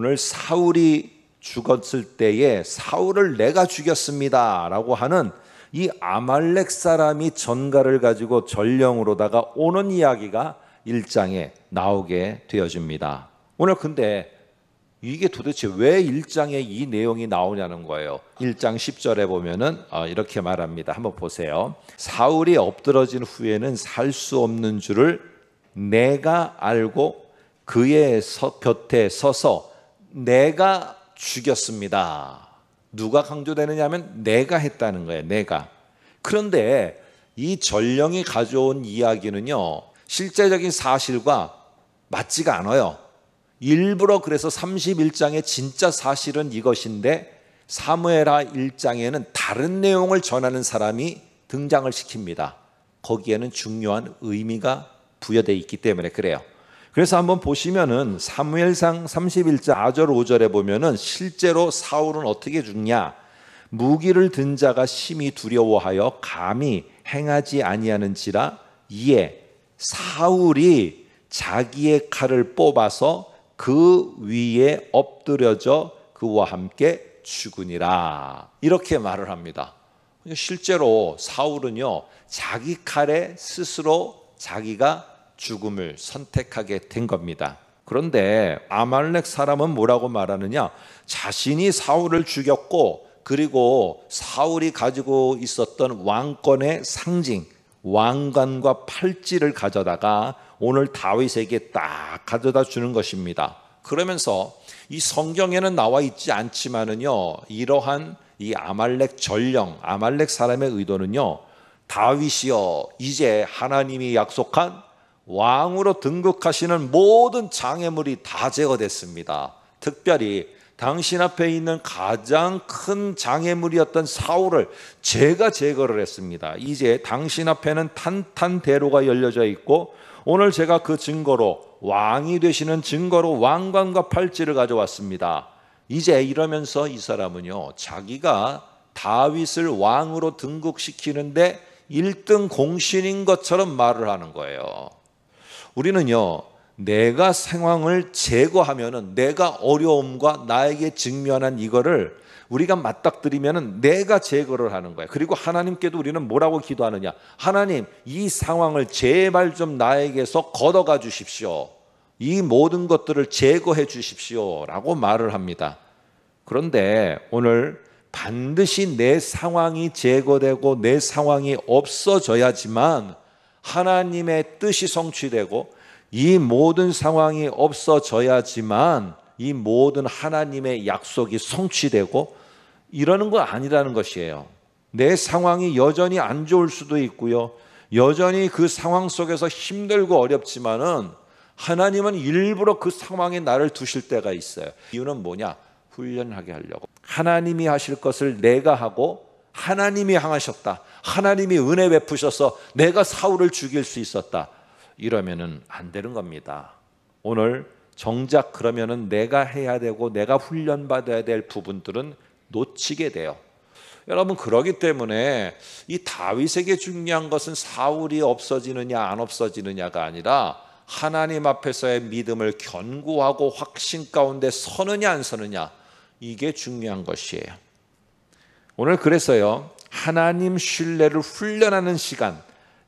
오늘 사울이 죽었을 때에 사울을 내가 죽였습니다라고 하는 이 아말렉 사람이 전가를 가지고 전령으로다가 오는 이야기가 1장에 나오게 되어집니다. 오늘 근데 이게 도대체 왜 1장에 이 내용이 나오냐는 거예요. 1장 10절에 보면은 아, 이렇게 말합니다. 한번 보세요. 사울이 엎드러진 후에는 살 수 없는 줄을 내가 알고 그의 곁에 서서 내가 죽였습니다. 누가 강조되느냐 하면 내가 했다는 거예요. 내가. 그런데 이 전령이 가져온 이야기는요. 실제적인 사실과 맞지가 않아요. 일부러 그래서 31장의 진짜 사실은 이것인데 사무엘하 1장에는 다른 내용을 전하는 사람이 등장을 시킵니다. 거기에는 중요한 의미가 부여되어 있기 때문에 그래요. 그래서 한번 보시면은 사무엘상 31장 4절 아 5절에 보면은 실제로 사울은 어떻게 죽냐? 무기를 든 자가 심히 두려워하여 감히 행하지 아니하는지라 이에 사울이 자기의 칼을 뽑아서 그 위에 엎드려져 그와 함께 죽으니라. 이렇게 말을 합니다. 실제로 사울은요, 자기 칼에 스스로 자기가 죽음을 선택하게 된 겁니다. 그런데 아말렉 사람은 뭐라고 말하느냐? 자신이 사울을 죽였고 그리고 사울이 가지고 있었던 왕권의 상징, 왕관과 팔찌를 가져다가 오늘 다윗에게 딱 가져다 주는 것입니다. 그러면서 이 성경에는 나와 있지 않지만은요. 이러한 이 아말렉 전령, 아말렉 사람의 의도는요. 다윗이여 이제 하나님이 약속한 왕으로 등극하시는 모든 장애물이 다 제거됐습니다. 특별히 당신 앞에 있는 가장 큰 장애물이었던 사울을 제가 제거를 했습니다. 이제 당신 앞에는 탄탄대로가 열려져 있고 오늘 제가 그 증거로 왕이 되시는 증거로 왕관과 팔찌를 가져왔습니다. 이제 이러면서 이 사람은요, 자기가 다윗을 왕으로 등극시키는데 1등 공신인 것처럼 말을 하는 거예요. 우리는요, 내가 상황을 제거하면은 내가 어려움과 나에게 직면한 이거를 우리가 맞닥뜨리면은 내가 제거를 하는 거예요. 그리고 하나님께도 우리는 뭐라고 기도하느냐? 하나님, 이 상황을 제발 좀 나에게서 걷어가 주십시오. 이 모든 것들을 제거해 주십시오라고 말을 합니다. 그런데 오늘 반드시 내 상황이 제거되고 내 상황이 없어져야지만 하나님의 뜻이 성취되고 이 모든 상황이 없어져야지만 이 모든 하나님의 약속이 성취되고 이러는 거 아니라는 것이에요. 내 상황이 여전히 안 좋을 수도 있고요. 여전히 그 상황 속에서 힘들고 어렵지만은 하나님은 일부러 그 상황에 나를 두실 때가 있어요. 이유는 뭐냐? 훈련하게 하려고. 하나님이 하실 것을 내가 하고 하나님이 항하셨다. 하나님이 은혜 베푸셔서 내가 사울을 죽일 수 있었다. 이러면은 안 되는 겁니다. 오늘 정작 그러면은 내가 해야 되고 내가 훈련받아야 될 부분들은 놓치게 돼요. 여러분 그러기 때문에 이 다윗에게 중요한 것은 사울이 없어지느냐 안 없어지느냐가 아니라 하나님 앞에서의 믿음을 견고하고 확신 가운데 서느냐 안 서느냐 이게 중요한 것이에요. 오늘 그래서요. 하나님 신뢰를 훈련하는 시간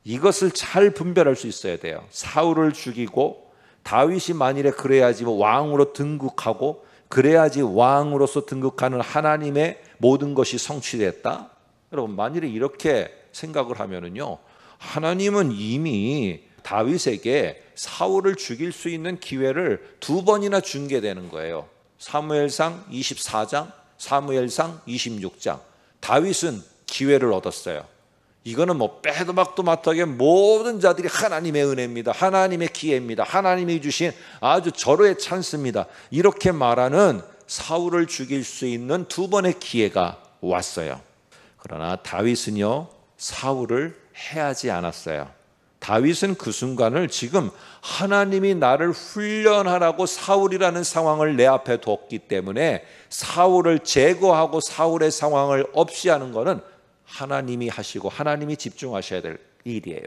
이것을 잘 분별할 수 있어야 돼요. 사울을 죽이고 다윗이 만일에 그래야지 뭐 왕으로 등극하고 그래야지 왕으로서 등극하는 하나님의 모든 것이 성취됐다. 여러분 만일에 이렇게 생각을 하면은요. 하나님은 이미 다윗에게 사울을 죽일 수 있는 기회를 두 번이나 준 게 되는 거예요. 사무엘상 24장, 사무엘상 26장. 다윗은 기회를 얻었어요. 이거는 뭐 빼도 박도 마하게 모든 자들이 하나님의 은혜입니다. 하나님의 기회입니다. 하나님이 주신 아주 절호의 찬스입니다. 이렇게 말하는 사울을 죽일 수 있는 두 번의 기회가 왔어요. 그러나 다윗은요 사울을 해하지 않았어요. 다윗은 그 순간을 지금 하나님이 나를 훈련하라고 사울이라는 상황을 내 앞에 뒀기 때문에 사울을 제거하고 사울의 상황을 없이 하는 것은 하나님이 하시고 하나님이 집중하셔야 될 일이에요.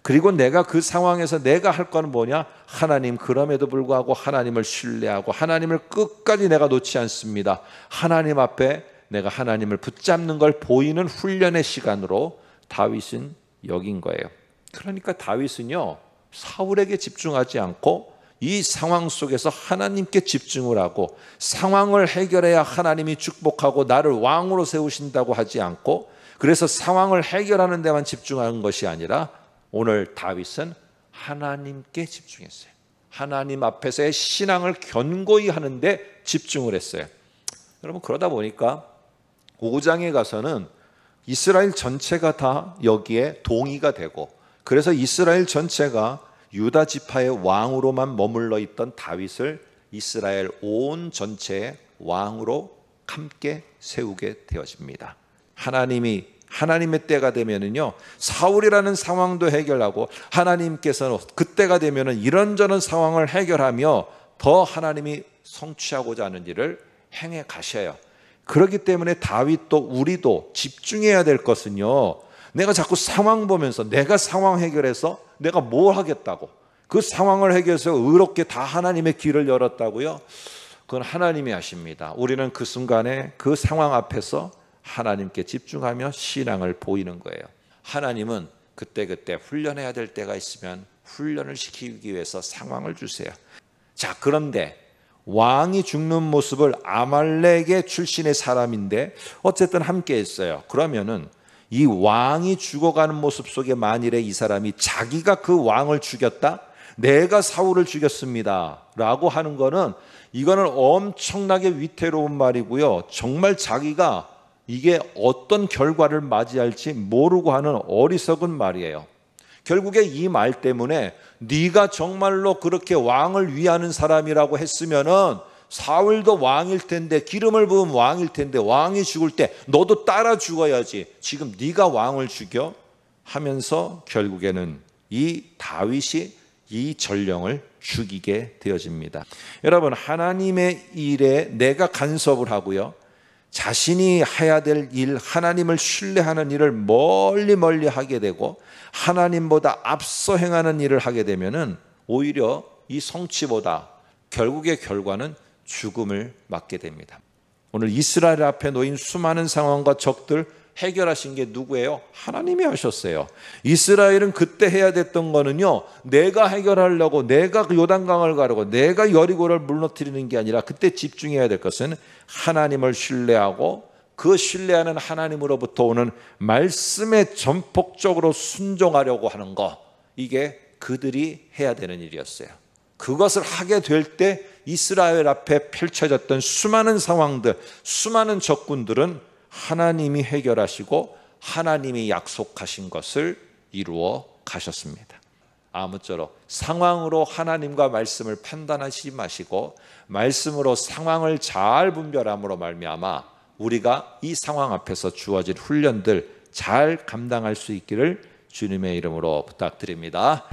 그리고 내가 그 상황에서 내가 할 건 뭐냐? 하나님 그럼에도 불구하고 하나님을 신뢰하고 하나님을 끝까지 내가 놓지 않습니다. 하나님 앞에 내가 하나님을 붙잡는 걸 보이는 훈련의 시간으로 다윗은 여긴 거예요. 그러니까 다윗은요. 사울에게 집중하지 않고 이 상황 속에서 하나님께 집중을 하고 상황을 해결해야 하나님이 축복하고 나를 왕으로 세우신다고 하지 않고 그래서 상황을 해결하는 데만 집중하는 것이 아니라 오늘 다윗은 하나님께 집중했어요. 하나님 앞에서의 신앙을 견고히 하는데 집중을 했어요. 여러분 그러다 보니까 5장에 가서는 이스라엘 전체가 다 여기에 동의가 되고 그래서 이스라엘 전체가 유다 지파의 왕으로만 머물러 있던 다윗을 이스라엘 온 전체의 왕으로 함께 세우게 되어집니다. 하나님이 하나님의 때가 되면은요 사울이라는 상황도 해결하고 하나님께서는 그때가 되면은 이런저런 상황을 해결하며 더 하나님이 성취하고자 하는 일을 행해 가셔요. 그렇기 때문에 다윗도 우리도 집중해야 될 것은요 내가 자꾸 상황 보면서 내가 상황 해결해서 내가 뭘 하겠다고 그 상황을 해결해서 의롭게 다 하나님의 길을 열었다고요. 그건 하나님이 하십니다. 우리는 그 순간에 그 상황 앞에서 하나님께 집중하며 신앙을 보이는 거예요. 하나님은 그때그때 그때 훈련해야 될 때가 있으면 훈련을 시키기 위해서 상황을 주세요. 자, 그런데 왕이 죽는 모습을 아말렉의 출신의 사람인데 어쨌든 함께 했어요. 그러면은 이 왕이 죽어가는 모습 속에 만일에 이 사람이 자기가 그 왕을 죽였다? 내가 사울을 죽였습니다. 라고 하는 거는 이거는 엄청나게 위태로운 말이고요. 정말 자기가 이게 어떤 결과를 맞이할지 모르고 하는 어리석은 말이에요. 결국에 이 말 때문에 네가 정말로 그렇게 왕을 위하는 사람이라고 했으면은 사울도 왕일 텐데 기름을 부은 왕일 텐데 왕이 죽을 때 너도 따라 죽어야지. 지금 네가 왕을 죽여 하면서 결국에는 이 다윗이 이 전령을 죽이게 되어집니다. 여러분 하나님의 일에 내가 간섭을 하고요. 자신이 해야 될 일, 하나님을 신뢰하는 일을 멀리 멀리 하게 되고 하나님보다 앞서 행하는 일을 하게 되면은 오히려 이 성취보다 결국의 결과는 죽음을 맞게 됩니다. 오늘 이스라엘 앞에 놓인 수많은 상황과 적들 해결하신 게 누구예요? 하나님이 하셨어요. 이스라엘은 그때 해야 됐던 거는요. 내가 해결하려고 내가 요단강을 가려고 내가 여리고를 물러뜨리는 게 아니라 그때 집중해야 될 것은 하나님을 신뢰하고 그 신뢰하는 하나님으로부터 오는 말씀에 전폭적으로 순종하려고 하는 거. 이게 그들이 해야 되는 일이었어요. 그것을 하게 될 때 이스라엘 앞에 펼쳐졌던 수많은 상황들, 수많은 적군들은 하나님이 해결하시고 하나님이 약속하신 것을 이루어 가셨습니다. 아무쪼록 상황으로 하나님과 말씀을 판단하시지 마시고 말씀으로 상황을 잘 분별함으로 말미암아 우리가 이 상황 앞에서 주어진 훈련들 잘 감당할 수 있기를 주님의 이름으로 부탁드립니다.